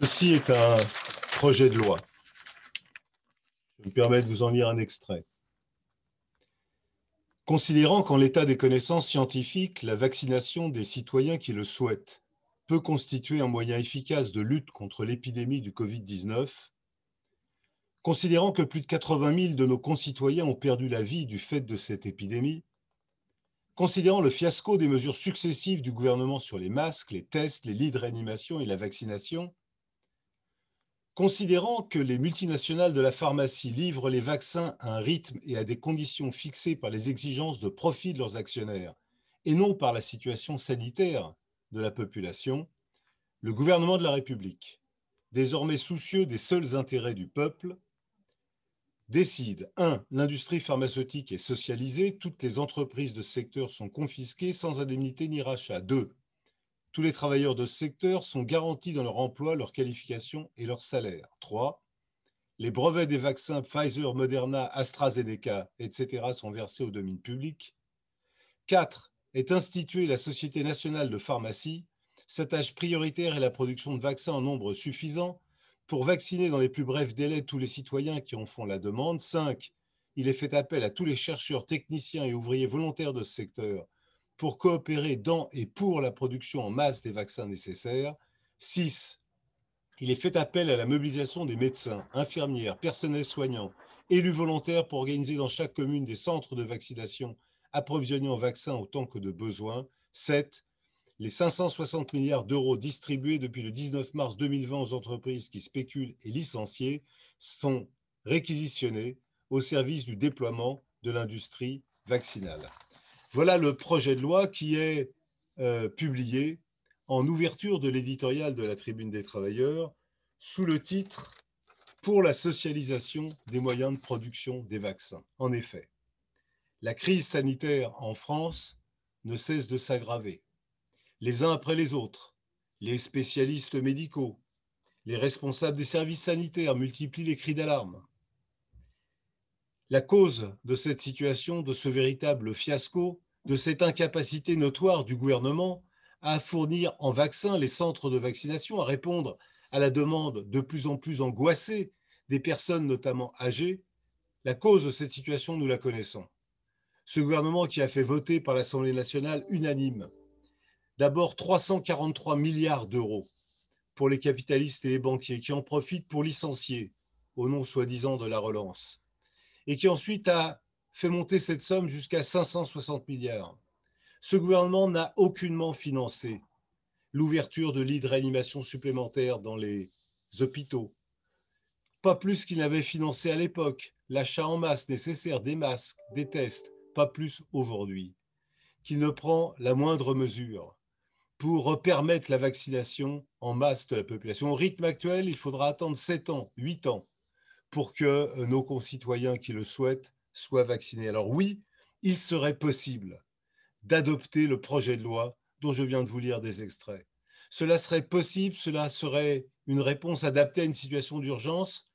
Ceci est un projet de loi. Je me permets de vous en lire un extrait. Considérant qu'en l'état des connaissances scientifiques, la vaccination des citoyens qui le souhaitent peut constituer un moyen efficace de lutte contre l'épidémie du Covid-19, considérant que plus de 80 000 de nos concitoyens ont perdu la vie du fait de cette épidémie, considérant le fiasco des mesures successives du gouvernement sur les masques, les tests, les lits de réanimation et la vaccination, Considérant que les multinationales de la pharmacie livrent les vaccins à un rythme et à des conditions fixées par les exigences de profit de leurs actionnaires et non par la situation sanitaire de la population, le gouvernement de la République, désormais soucieux des seuls intérêts du peuple, décide 1. L'industrie pharmaceutique est socialisée, toutes les entreprises de secteur sont confisquées sans indemnité ni rachat. 2. Tous les travailleurs de ce secteur sont garantis dans leur emploi, leur qualification et leur salaire. 3. Les brevets des vaccins Pfizer, Moderna, AstraZeneca, etc. sont versés au domaine public. 4. Est instituée la Société nationale de pharmacie. Sa tâche prioritaire est la production de vaccins en nombre suffisant pour vacciner dans les plus brefs délais tous les citoyens qui en font la demande. 5. Il est fait appel à tous les chercheurs, techniciens et ouvriers volontaires de ce secteur pour coopérer dans et pour la production en masse des vaccins nécessaires. 6. Il est fait appel à la mobilisation des médecins, infirmières, personnels soignants, élus volontaires pour organiser dans chaque commune des centres de vaccination approvisionnés en vaccins autant que de besoin. 7. Les 560 milliards d'euros distribués depuis le 19 mars 2020 aux entreprises qui spéculent et licenciées sont réquisitionnés au service du déploiement de l'industrie vaccinale. Voilà le projet de loi qui est euh, publié en ouverture de l'éditorial de la Tribune des Travailleurs sous le titre Pour la socialisation des moyens de production des vaccins. En effet, la crise sanitaire en France ne cesse de s'aggraver, les uns après les autres. Les spécialistes médicaux, les responsables des services sanitaires multiplient les cris d'alarme la cause de cette situation, de ce véritable fiasco, de cette incapacité notoire du gouvernement à fournir en vaccins les centres de vaccination, à répondre à la demande de plus en plus angoissée des personnes, notamment âgées, la cause de cette situation, nous la connaissons. Ce gouvernement qui a fait voter par l'Assemblée nationale unanime, d'abord 343 milliards d'euros pour les capitalistes et les banquiers qui en profitent pour licencier au nom soi-disant de la relance et qui ensuite a fait monter cette somme jusqu'à 560 milliards. Ce gouvernement n'a aucunement financé l'ouverture de lits de réanimation supplémentaires dans les hôpitaux, pas plus qu'il n'avait financé à l'époque l'achat en masse nécessaire des masques, des tests, pas plus aujourd'hui, qu'il ne prend la moindre mesure pour permettre la vaccination en masse de la population. Au rythme actuel, il faudra attendre 7 ans, 8 ans pour que euh, nos concitoyens qui le souhaitent soient vaccinés. Alors oui, il serait possible d'adopter le projet de loi dont je viens de vous lire des extraits. Cela serait possible, cela serait une réponse adaptée à une situation d'urgence.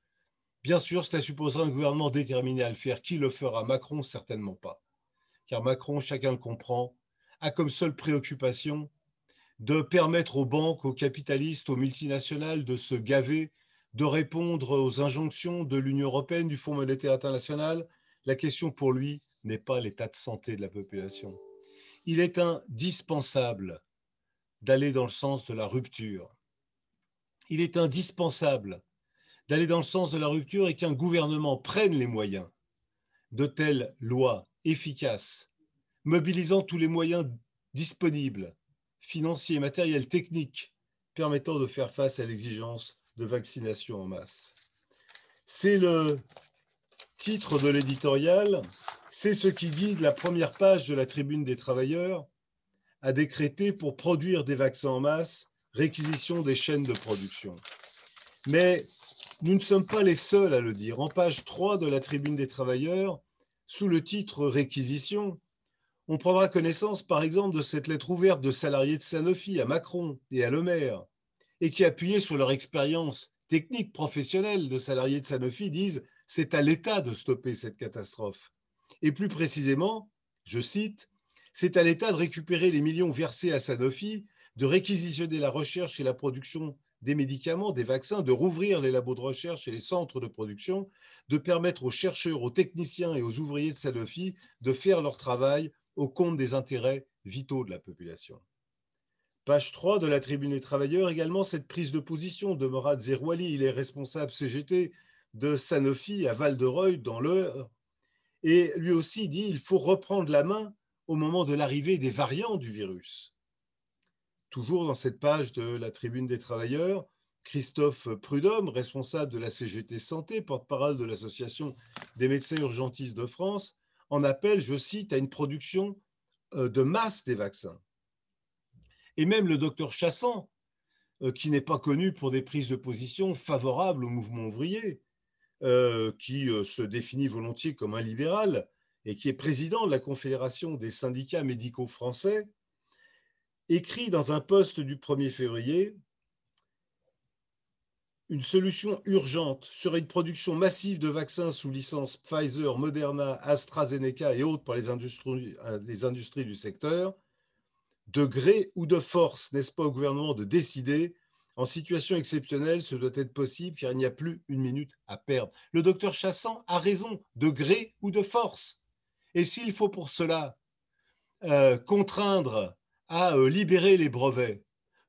Bien sûr, cela supposerait un gouvernement déterminé à le faire. Qui le fera Macron, certainement pas. Car Macron, chacun le comprend, a comme seule préoccupation de permettre aux banques, aux capitalistes, aux multinationales de se gaver de répondre aux injonctions de l'Union européenne, du Fonds monétaire international, la question pour lui n'est pas l'état de santé de la population. Il est indispensable d'aller dans le sens de la rupture. Il est indispensable d'aller dans le sens de la rupture et qu'un gouvernement prenne les moyens de telles lois efficaces, mobilisant tous les moyens disponibles, financiers, matériels, techniques, permettant de faire face à l'exigence de vaccination en masse. C'est le titre de l'éditorial, c'est ce qui guide la première page de la tribune des travailleurs à décréter pour produire des vaccins en masse réquisition des chaînes de production. Mais nous ne sommes pas les seuls à le dire. En page 3 de la tribune des travailleurs, sous le titre réquisition, on prendra connaissance par exemple de cette lettre ouverte de salariés de Sanofi à Macron et à Le Maire, et qui, appuyés sur leur expérience technique professionnelle de salariés de Sanofi, disent c'est à l'État de stopper cette catastrophe. Et plus précisément, je cite, c'est à l'État de récupérer les millions versés à Sanofi, de réquisitionner la recherche et la production des médicaments, des vaccins, de rouvrir les labos de recherche et les centres de production, de permettre aux chercheurs, aux techniciens et aux ouvriers de Sanofi de faire leur travail au compte des intérêts vitaux de la population. Page 3 de la Tribune des Travailleurs, également cette prise de position de Morad Zerouali. Il est responsable CGT de Sanofi à Val-de-Reuil, dans l'heure, Et lui aussi dit il faut reprendre la main au moment de l'arrivée des variants du virus. Toujours dans cette page de la Tribune des Travailleurs, Christophe Prudhomme, responsable de la CGT Santé, porte-parole de l'Association des médecins urgentistes de France, en appelle, je cite, à une production euh, de masse des vaccins et même le docteur Chassan, euh, qui n'est pas connu pour des prises de position favorables au mouvement ouvrier, euh, qui euh, se définit volontiers comme un libéral et qui est président de la Confédération des syndicats médicaux français, écrit dans un poste du 1er février Une solution urgente serait une production massive de vaccins sous licence Pfizer, Moderna, AstraZeneca et autres par industries, les industries du secteur de gré ou de force, n'est-ce pas au gouvernement de décider En situation exceptionnelle, ce doit être possible car il n'y a plus une minute à perdre. Le docteur Chassan a raison, de gré ou de force. Et s'il faut pour cela euh, contraindre à euh, libérer les brevets,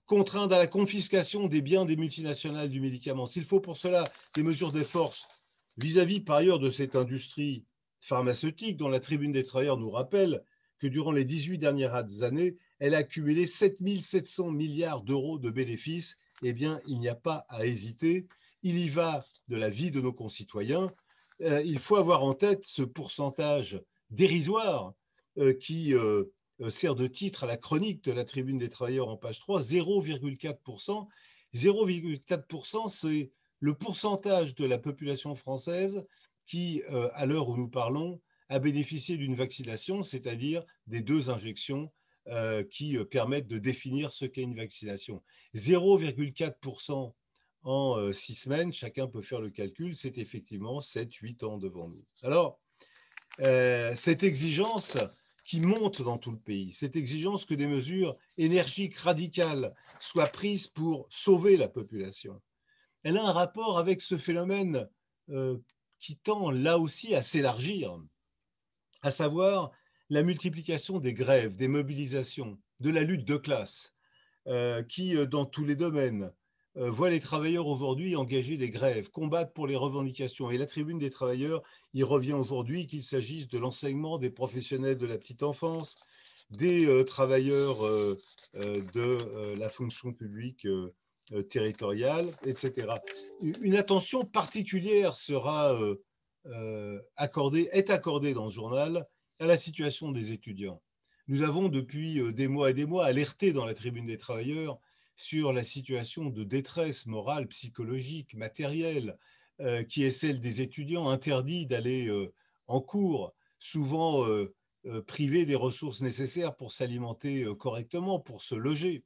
contraindre à la confiscation des biens des multinationales du médicament, s'il faut pour cela des mesures de force vis-à-vis par ailleurs de cette industrie pharmaceutique dont la tribune des travailleurs nous rappelle que durant les 18 dernières années, elle a accumulé 7700 milliards d'euros de bénéfices, eh bien, il n'y a pas à hésiter. Il y va de la vie de nos concitoyens. Euh, il faut avoir en tête ce pourcentage dérisoire euh, qui euh, sert de titre à la chronique de la Tribune des travailleurs en page 3, 0,4%. 0,4%, c'est le pourcentage de la population française qui, à l'heure où nous parlons, à bénéficier d'une vaccination, c'est-à-dire des deux injections euh, qui euh, permettent de définir ce qu'est une vaccination. 0,4% en euh, six semaines, chacun peut faire le calcul, c'est effectivement 7-8 ans devant nous. Alors, cette exigence qui monte dans tout le pays, cette exigence que des mesures énergiques, radicales, soient prises pour sauver la population, elle a un rapport avec ce phénomène qui tend là aussi à s'élargir à savoir la multiplication des grèves, des mobilisations, de la lutte de classe, euh, qui, euh, dans tous les domaines, euh, voit les travailleurs aujourd'hui engager des grèves, combattre pour les revendications. Et la tribune des travailleurs y revient aujourd'hui, qu'il s'agisse de l'enseignement des professionnels de la petite enfance, des travailleurs de la fonction publique territoriale, etc. Une attention particulière sera euh, accordé est accordée dans ce journal à la situation des étudiants. Nous avons depuis euh, des mois et des mois alerté dans la tribune des travailleurs sur la situation de détresse morale, psychologique, matérielle, euh, qui est celle des étudiants interdits d'aller en cours, souvent privés des ressources nécessaires pour s'alimenter correctement, pour se loger.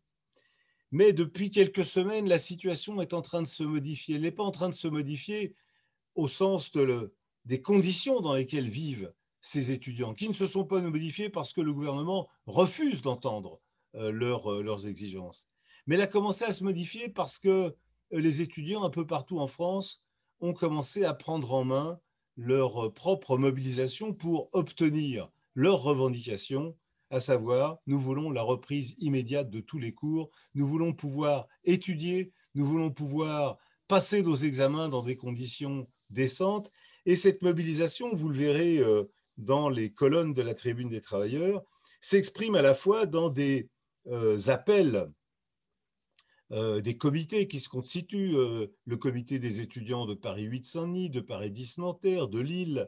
Mais depuis quelques semaines, la situation est en train de se modifier. Elle n'est pas en train de se modifier au sens de le, des conditions dans lesquelles vivent ces étudiants, qui ne se sont pas modifiées parce que le gouvernement refuse d'entendre euh, euh, leurs exigences. Mais elle a commencé à se modifier parce que euh, les étudiants un peu partout en France ont commencé à prendre en main leur propre mobilisation pour obtenir leurs revendications, à savoir nous voulons la reprise immédiate de tous les cours, nous voulons pouvoir étudier, nous voulons pouvoir passer nos examens dans des conditions décentes et cette mobilisation, vous le verrez euh, dans les colonnes de la tribune des travailleurs, s'exprime à la fois dans des euh, appels euh, des comités qui se constituent, le comité des étudiants de Paris 8 Saint-Denis, de Paris 10 Nanterre, de Lille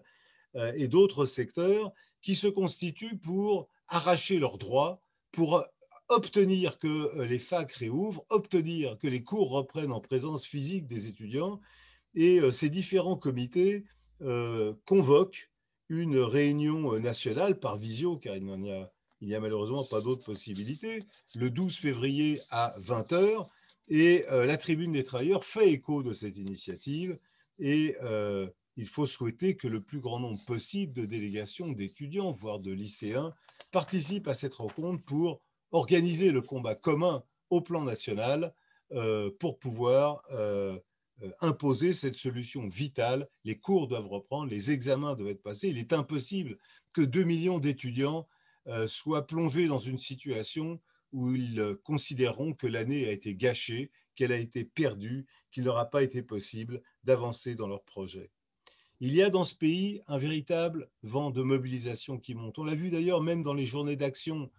et d'autres secteurs qui se constituent pour arracher leurs droits, pour obtenir que les facs réouvrent, obtenir que les cours reprennent en présence physique des étudiants. Et ces différents comités euh, convoque une réunion euh, nationale par visio, car il n'y a, malheureusement pas d'autre possibilité, le 12 février à 20h. Et euh, la tribune des travailleurs fait écho de cette initiative et il faut souhaiter que le plus grand nombre possible de délégations d'étudiants, voire de lycéens, participent à cette rencontre pour organiser le combat commun au plan national pour pouvoir euh, imposer cette solution vitale. Les cours doivent reprendre, les examens doivent être passés. Il est impossible que 2 millions d'étudiants euh, soient plongés dans une situation où ils euh, considéreront que l'année a été gâchée, qu'elle a été perdue, qu'il n'aura pas été possible d'avancer dans leur projet. Il y a dans ce pays un véritable vent de mobilisation qui monte. On l'a vu d'ailleurs même dans les journées d'action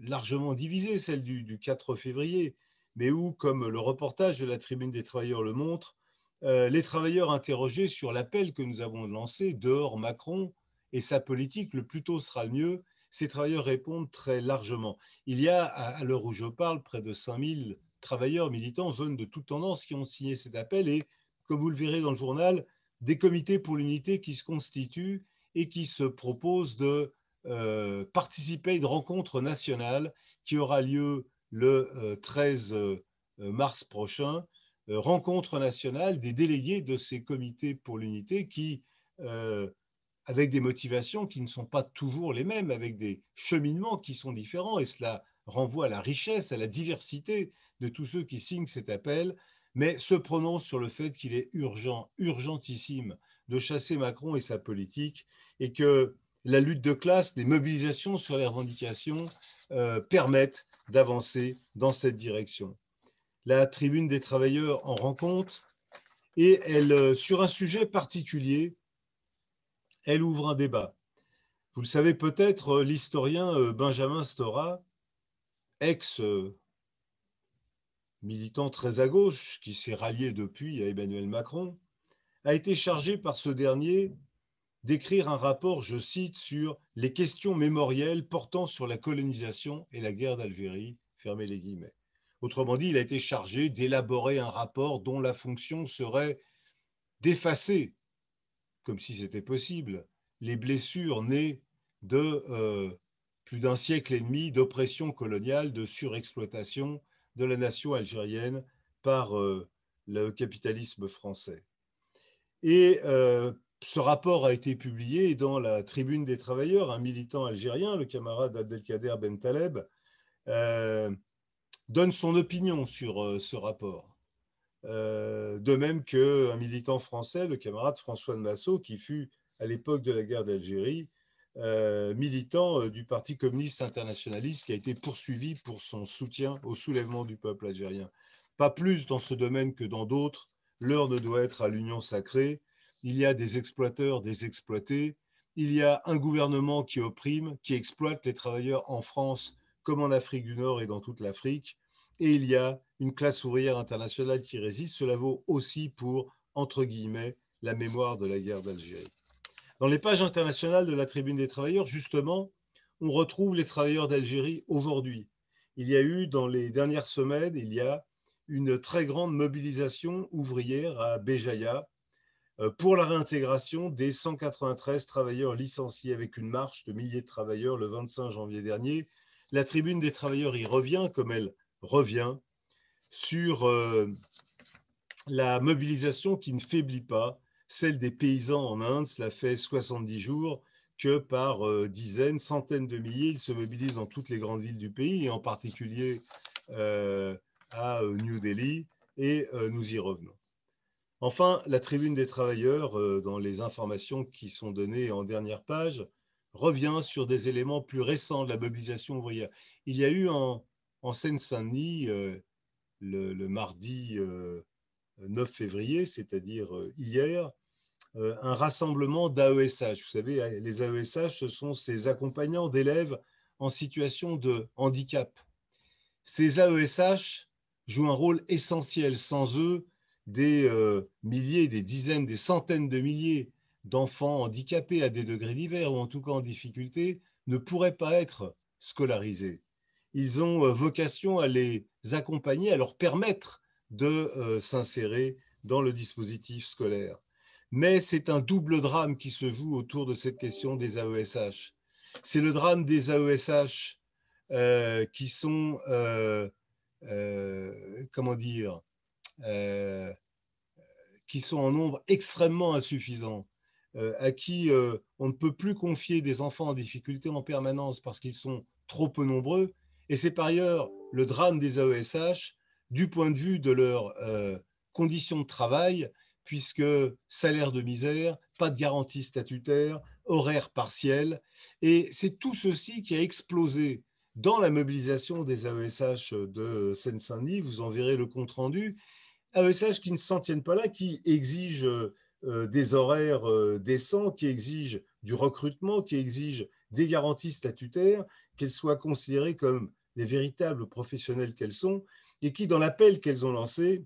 largement divisées, celle du 4 février, mais où, comme le reportage de la Tribune des Travailleurs le montre, euh, les travailleurs interrogés sur l'appel que nous avons lancé dehors Macron et sa politique, le plus tôt sera le mieux, ces travailleurs répondent très largement. Il y a, à, l'heure où je parle, près de 5000 travailleurs militants, jeunes de toutes tendances, qui ont signé cet appel et, comme vous le verrez dans le journal, des comités pour l'unité qui se constituent et qui se proposent de euh, participer à une rencontre nationale qui aura lieu le 13 euh, euh, mars prochain, euh, rencontre nationale des délégués de ces comités pour l'unité qui, avec des motivations qui ne sont pas toujours les mêmes, avec des cheminements qui sont différents, et cela renvoie à la richesse, à la diversité de tous ceux qui signent cet appel, mais se prononcent sur le fait qu'il est urgent, urgentissime, de chasser Macron et sa politique, et que la lutte de classe, des mobilisations sur les revendications permettent d'avancer dans cette direction. La tribune des travailleurs en rend compte et elle, euh, sur un sujet particulier, elle ouvre un débat. Vous le savez peut-être, euh, l'historien euh, Benjamin Stora, ex-militant très à gauche, qui s'est rallié depuis à Emmanuel Macron, a été chargé par ce dernier d'écrire un rapport, je cite, sur les questions mémorielles portant sur la colonisation et la guerre d'Algérie, fermez les guillemets. Autrement dit, il a été chargé d'élaborer un rapport dont la fonction serait d'effacer, comme si c'était possible, les blessures nées de euh, plus d'un siècle et demi d'oppression coloniale, de surexploitation de la nation algérienne par euh, le capitalisme français. Et euh, ce rapport a été publié dans la Tribune des Travailleurs, un militant algérien, le camarade Abdelkader Ben Taleb, euh, donne son opinion sur euh, ce rapport. Euh, de même qu'un militant français, le camarade François de Massot, qui fut à l'époque de la guerre d'Algérie, militant du Parti communiste internationaliste qui a été poursuivi pour son soutien au soulèvement du peuple algérien. Pas plus dans ce domaine que dans d'autres, l'heure ne doit être à l'union sacrée, il y a des exploiteurs, des exploités, il y a un gouvernement qui opprime, qui exploite les travailleurs en France comme en Afrique du Nord et dans toute l'Afrique, et il y a une classe ouvrière internationale qui résiste. Cela vaut aussi pour, entre guillemets, la mémoire de la guerre d'Algérie. Dans les pages internationales de la Tribune des travailleurs, justement, on retrouve les travailleurs d'Algérie aujourd'hui. Il y a eu, dans les dernières semaines, il y a une très grande mobilisation ouvrière à Béjaïa, euh, pour la réintégration des 193 travailleurs licenciés avec une marche de milliers de travailleurs le 25 janvier dernier. La tribune des travailleurs y revient, comme elle revient, sur euh, la mobilisation qui ne faiblit pas, celle des paysans en Inde. Cela fait 70 jours que par euh, dizaines, centaines de milliers, ils se mobilisent dans toutes les grandes villes du pays, et en particulier à New Delhi, et nous y revenons. Enfin, la tribune des travailleurs, euh, dans les informations qui sont données en dernière page, revient sur des éléments plus récents de la mobilisation ouvrière. Il y a eu en, Seine-Saint-Denis, euh, le, mardi 9 euh, février, c'est-à-dire hier, un rassemblement d'AESH. Vous savez, les AESH, ce sont ces accompagnants d'élèves en situation de handicap. Ces AESH jouent un rôle essentiel. Sans eux, des euh, milliers, des dizaines, des centaines de milliers d'enfants handicapés à des degrés divers ou en tout cas en difficulté ne pourraient pas être scolarisés. Ils ont euh, vocation à les accompagner, à leur permettre de euh, s'insérer dans le dispositif scolaire. Mais c'est un double drame qui se joue autour de cette question des AESH. C'est le drame des AESH qui sont, comment dire, euh, qui sont en nombre extrêmement insuffisant, euh, à qui euh, on ne peut plus confier des enfants en difficulté en permanence parce qu'ils sont trop peu nombreux. Et c'est par ailleurs le drame des AESH du point de vue de leurs conditions de travail, puisque salaire de misère, pas de garantie statutaire, horaire partiel. Et c'est tout ceci qui a explosé dans la mobilisation des AESH de Seine-Saint-Denis. Vous en verrez le compte-rendu. AESH qui ne s'en tiennent pas là, qui exigent euh, euh, des horaires euh, décents, qui exigent du recrutement, qui exigent des garanties statutaires, qu'elles soient considérées comme les véritables professionnels qu'elles sont, et qui, dans l'appel qu'elles ont lancé,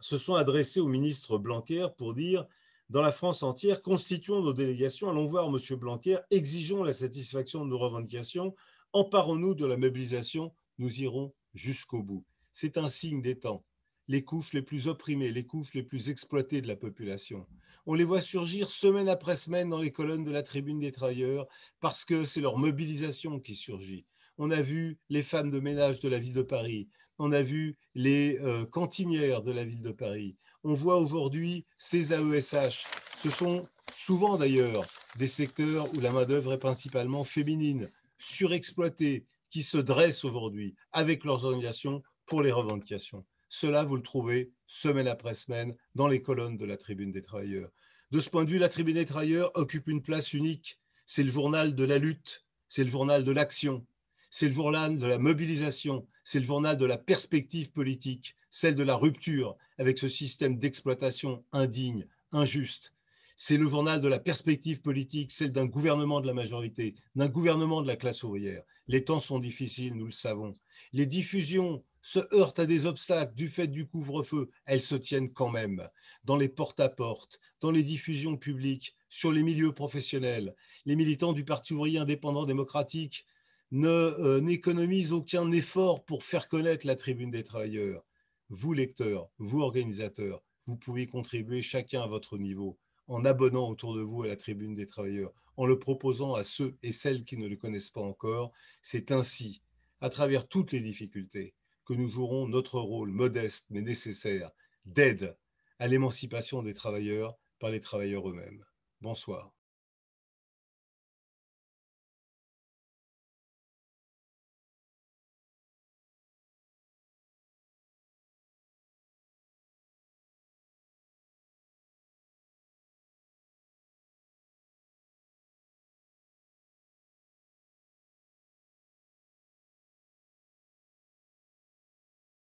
se sont adressées au ministre Blanquer pour dire dans la France entière, constituons nos délégations, allons voir M. Blanquer, exigeons la satisfaction de nos revendications, emparons-nous de la mobilisation, nous irons jusqu'au bout. C'est un signe des temps les couches les plus opprimées, les couches les plus exploitées de la population. On les voit surgir semaine après semaine dans les colonnes de la tribune des travailleurs parce que c'est leur mobilisation qui surgit. On a vu les femmes de ménage de la ville de Paris, on a vu les euh, cantinières de la ville de Paris. On voit aujourd'hui ces AESH. Ce sont souvent d'ailleurs des secteurs où la main-d'œuvre est principalement féminine, surexploitée, qui se dressent aujourd'hui avec leurs organisations pour les revendications. Cela, vous le trouvez semaine après semaine dans les colonnes de la Tribune des Travailleurs. De ce point de vue, la Tribune des Travailleurs occupe une place unique. C'est le journal de la lutte, c'est le journal de l'action, c'est le journal de la mobilisation, c'est le journal de la perspective politique, celle de la rupture avec ce système d'exploitation indigne, injuste. C'est le journal de la perspective politique, celle d'un gouvernement de la majorité, d'un gouvernement de la classe ouvrière. Les temps sont difficiles, nous le savons. Les diffusions se heurtent à des obstacles du fait du couvre-feu, elles se tiennent quand même, dans les porte-à-porte, dans les diffusions publiques, sur les milieux professionnels. Les militants du Parti ouvrier indépendant démocratique euh, n'économisent aucun effort pour faire connaître la tribune des travailleurs. Vous, lecteurs, vous, organisateurs, vous pouvez contribuer chacun à votre niveau en abonnant autour de vous à la tribune des travailleurs, en le proposant à ceux et celles qui ne le connaissent pas encore. C'est ainsi, à travers toutes les difficultés, que nous jouerons notre rôle modeste mais nécessaire d'aide à l'émancipation des travailleurs par les travailleurs eux-mêmes. Bonsoir.